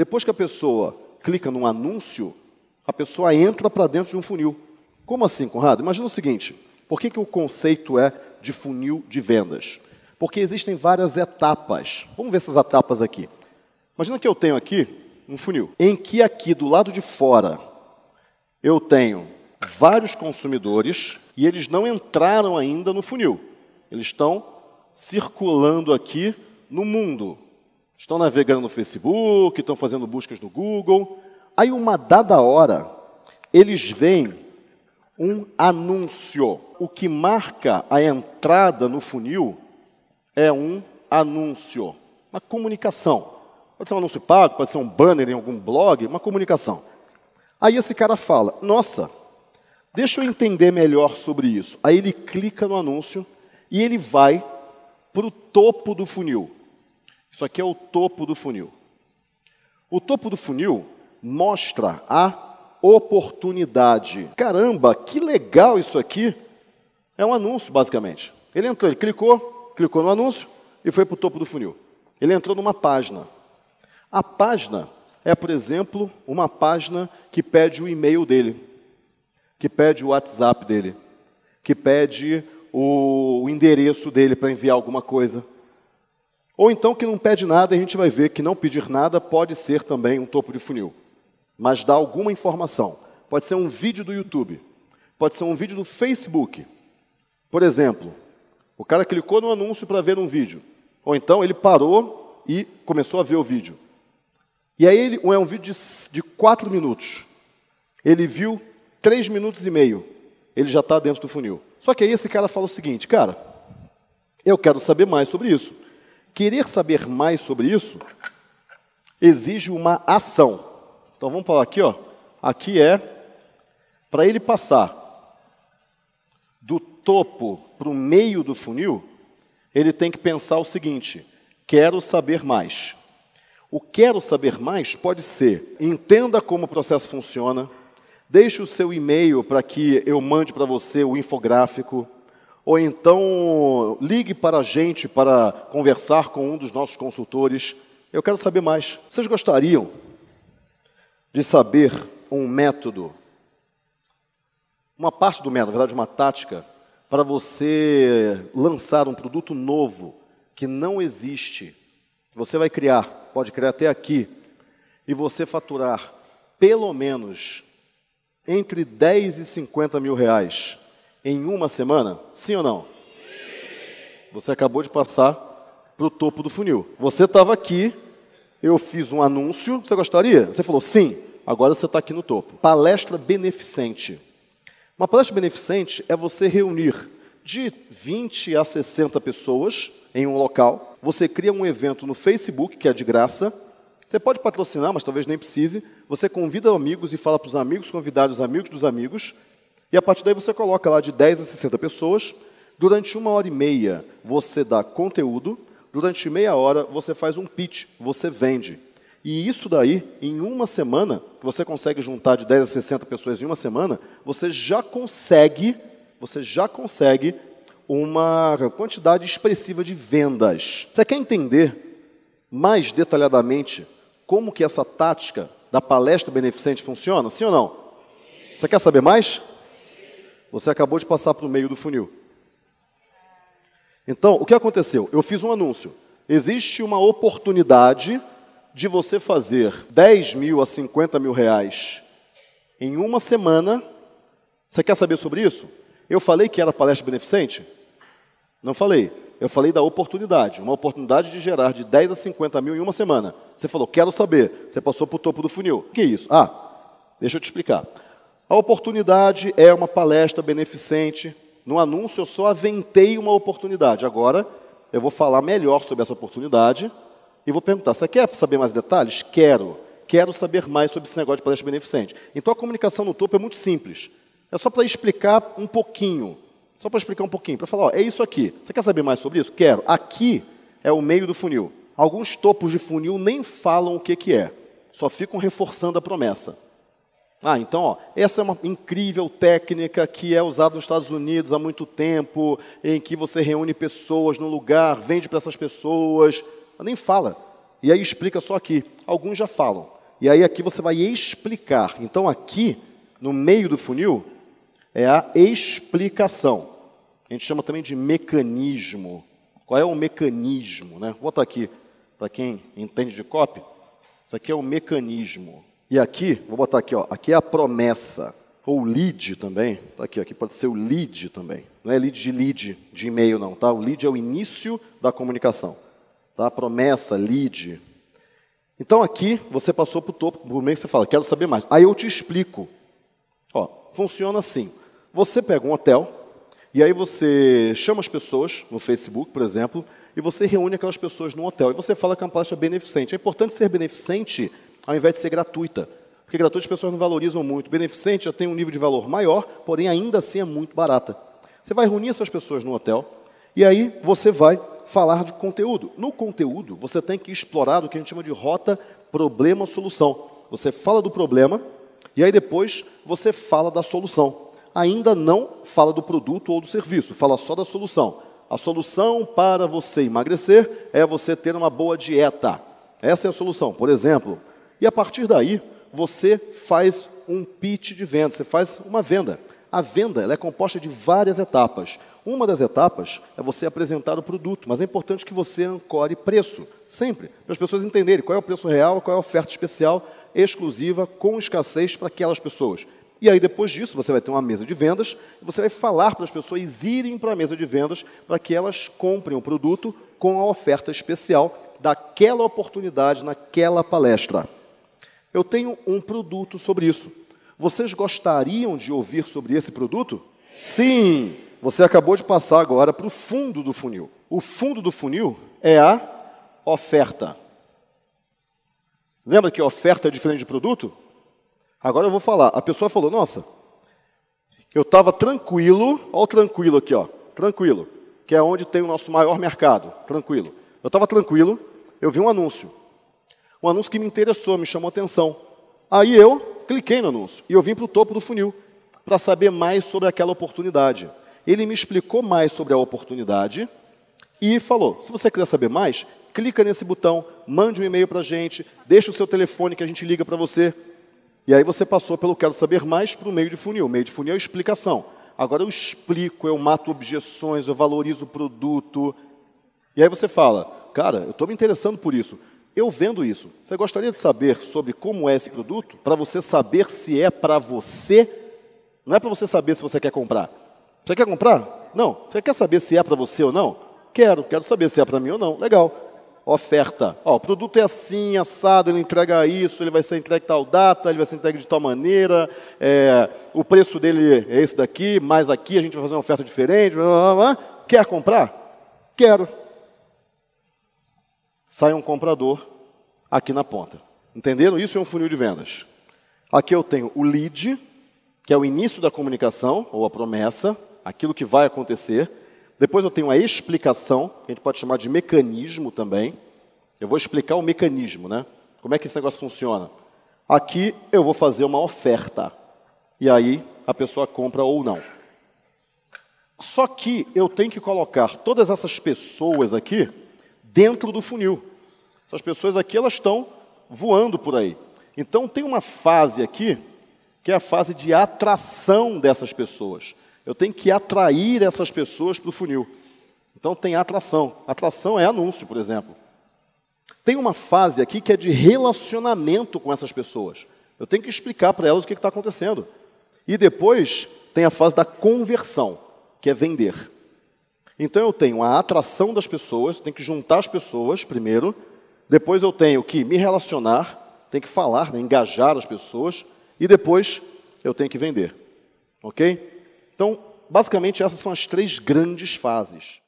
Depois que a pessoa clica num anúncio, a pessoa entra para dentro de um funil. Como assim, Conrado? Imagina o seguinte: por que, que o conceito é de funil de vendas? Porque existem várias etapas. Vamos ver essas etapas aqui. Imagina que eu tenho aqui um funil, em que aqui do lado de fora eu tenho vários consumidores e eles não entraram ainda no funil. Eles estão circulando aqui no mundo estão navegando no Facebook, estão fazendo buscas no Google. Aí, uma dada hora, eles veem um anúncio. O que marca a entrada no funil é um anúncio, uma comunicação. Pode ser um anúncio pago, pode ser um banner em algum blog, uma comunicação. Aí esse cara fala: Nossa, deixa eu entender melhor sobre isso. Aí ele clica no anúncio e ele vai para o topo do funil. Isso aqui é o topo do funil. O topo do funil mostra a oportunidade. Caramba, que legal isso aqui! É um anúncio, basicamente. Ele entrou, ele clicou, clicou no anúncio e foi para o topo do funil. Ele entrou numa página. A página é, por exemplo, uma página que pede o e-mail dele, que pede o WhatsApp dele, que pede o endereço dele para enviar alguma coisa. Ou então que não pede nada, a gente vai ver que não pedir nada pode ser também um topo de funil, mas dá alguma informação. Pode ser um vídeo do YouTube, pode ser um vídeo do Facebook. Por exemplo, o cara clicou no anúncio para ver um vídeo, ou então ele parou e começou a ver o vídeo. E aí ele, é um vídeo de, de quatro minutos. Ele viu três minutos e meio. Ele já está dentro do funil. Só que aí esse cara fala o seguinte, cara, eu quero saber mais sobre isso. Querer saber mais sobre isso exige uma ação. Então vamos falar aqui, ó. Aqui é para ele passar do topo para o meio do funil, ele tem que pensar o seguinte: quero saber mais. O quero saber mais pode ser: entenda como o processo funciona, deixe o seu e-mail para que eu mande para você o infográfico, ou então ligue para a gente para conversar com um dos nossos consultores. Eu quero saber mais. Vocês gostariam de saber um método, uma parte do método, na verdade, uma tática, para você lançar um produto novo que não existe, você vai criar, pode criar até aqui, e você faturar pelo menos entre 10 e 50 mil reais em uma semana? Sim ou não? Sim. Você acabou de passar para o topo do funil. Você estava aqui, eu fiz um anúncio, você gostaria? Você falou sim, agora você está aqui no topo. Palestra beneficente. Uma palestra beneficente é você reunir de 20 a 60 pessoas em um local. Você cria um evento no Facebook, que é de graça. Você pode patrocinar, mas talvez nem precise. Você convida amigos e fala para os amigos, convidar os amigos dos amigos. E a partir daí você coloca lá de 10 a 60 pessoas. Durante uma hora e meia você dá conteúdo. Durante meia hora você faz um pitch, você vende. E isso daí, em uma semana, você consegue juntar de 10 a 60 pessoas em uma semana, você já consegue, você já consegue uma quantidade expressiva de vendas. Você quer entender mais detalhadamente como que essa tática da palestra beneficente funciona? Sim ou não? Você quer saber mais? Você acabou de passar para o meio do funil. Então, o que aconteceu? Eu fiz um anúncio. Existe uma oportunidade de você fazer 10 mil a 50 mil reais em uma semana. Você quer saber sobre isso? Eu falei que era palestra beneficente? Não falei. Eu falei da oportunidade, uma oportunidade de gerar de 10 a 50 mil em uma semana. Você falou, quero saber. Você passou para o topo do funil. O que é isso? Ah, deixa eu te explicar. A oportunidade é uma palestra beneficente. No anúncio eu só aventei uma oportunidade. Agora eu vou falar melhor sobre essa oportunidade e vou perguntar: você quer saber mais detalhes? Quero. Quero saber mais sobre esse negócio de palestra beneficente. Então a comunicação no topo é muito simples. É só para explicar um pouquinho. Só para explicar um pouquinho, para falar, ó, é isso aqui. Você quer saber mais sobre isso? Quero. Aqui é o meio do funil. Alguns topos de funil nem falam o que, que é, só ficam reforçando a promessa. Ah, então, ó, essa é uma incrível técnica que é usada nos Estados Unidos há muito tempo, em que você reúne pessoas no lugar, vende para essas pessoas. Nem fala. E aí explica só aqui. Alguns já falam. E aí aqui você vai explicar. Então, aqui, no meio do funil, é a explicação. A gente chama também de mecanismo. Qual é o mecanismo? Né? Vou botar aqui, para quem entende de copy, isso aqui é o mecanismo. E aqui, vou botar aqui, ó, aqui é a promessa, ou lead também, tá aqui, aqui pode ser o lead também. Não é lead de lead, de e-mail não, tá? O lead é o início da comunicação, tá? Promessa, lead. Então aqui, você passou para o topo, por meio que você fala, quero saber mais. Aí eu te explico. Ó, funciona assim, você pega um hotel, e aí você chama as pessoas, no Facebook, por exemplo, e você reúne aquelas pessoas num hotel, e você fala que é uma palestra beneficente. É importante ser beneficente ao invés de ser gratuita. Porque gratuita as pessoas não valorizam muito. Beneficente já tem um nível de valor maior, porém ainda assim é muito barata. Você vai reunir essas pessoas no hotel e aí você vai falar de conteúdo. No conteúdo, você tem que explorar o que a gente chama de rota problema-solução. Você fala do problema e aí depois você fala da solução. Ainda não fala do produto ou do serviço, fala só da solução. A solução para você emagrecer é você ter uma boa dieta. Essa é a solução. Por exemplo, e a partir daí, você faz um pitch de venda, você faz uma venda. A venda é composta de várias etapas. Uma das etapas é você apresentar o produto, mas é importante que você ancore preço, sempre, para as pessoas entenderem qual é o preço real, qual é a oferta especial, exclusiva, com escassez para aquelas pessoas. E aí, depois disso, você vai ter uma mesa de vendas, e você vai falar para as pessoas irem para a mesa de vendas para que elas comprem o produto com a oferta especial daquela oportunidade naquela palestra. Eu tenho um produto sobre isso. Vocês gostariam de ouvir sobre esse produto? Sim! Você acabou de passar agora para o fundo do funil. O fundo do funil é a oferta. Lembra que oferta é diferente de produto? Agora eu vou falar. A pessoa falou: Nossa, eu estava tranquilo. Olha o tranquilo aqui, ó. Tranquilo. Que é onde tem o nosso maior mercado. Tranquilo. Eu estava tranquilo. Eu vi um anúncio. Um anúncio que me interessou, me chamou atenção. Aí eu cliquei no anúncio e eu vim para o topo do funil para saber mais sobre aquela oportunidade. Ele me explicou mais sobre a oportunidade e falou: se você quiser saber mais, clica nesse botão, mande um e-mail para a gente, deixa o seu telefone que a gente liga para você. E aí você passou pelo quero saber mais para o meio de funil. O meio de funil é explicação. Agora eu explico, eu mato objeções, eu valorizo o produto. E aí você fala, cara, eu estou me interessando por isso. Eu vendo isso, você gostaria de saber sobre como é esse produto? Para você saber se é para você, não é para você saber se você quer comprar. Você quer comprar? Não. Você quer saber se é para você ou não? Quero, quero saber se é para mim ou não. Legal. Oferta. Ó, o produto é assim, assado, ele entrega isso, ele vai ser entregue tal data, ele vai ser entregue de tal maneira, é, o preço dele é esse daqui, mais aqui, a gente vai fazer uma oferta diferente. Blá, blá, blá. Quer comprar? Quero sai um comprador aqui na ponta. Entenderam? Isso é um funil de vendas. Aqui eu tenho o lead, que é o início da comunicação, ou a promessa, aquilo que vai acontecer. Depois eu tenho a explicação, que a gente pode chamar de mecanismo também. Eu vou explicar o mecanismo, né? Como é que esse negócio funciona? Aqui eu vou fazer uma oferta. E aí a pessoa compra ou não. Só que eu tenho que colocar todas essas pessoas aqui dentro do funil. Essas pessoas aqui, elas estão voando por aí. Então, tem uma fase aqui, que é a fase de atração dessas pessoas. Eu tenho que atrair essas pessoas para o funil. Então, tem atração. Atração é anúncio, por exemplo. Tem uma fase aqui que é de relacionamento com essas pessoas. Eu tenho que explicar para elas o que está acontecendo. E depois tem a fase da conversão, que é vender. Então eu tenho a atração das pessoas, tenho que juntar as pessoas primeiro, depois eu tenho que me relacionar, tem que falar, né, engajar as pessoas, e depois eu tenho que vender. Ok? Então, basicamente, essas são as três grandes fases.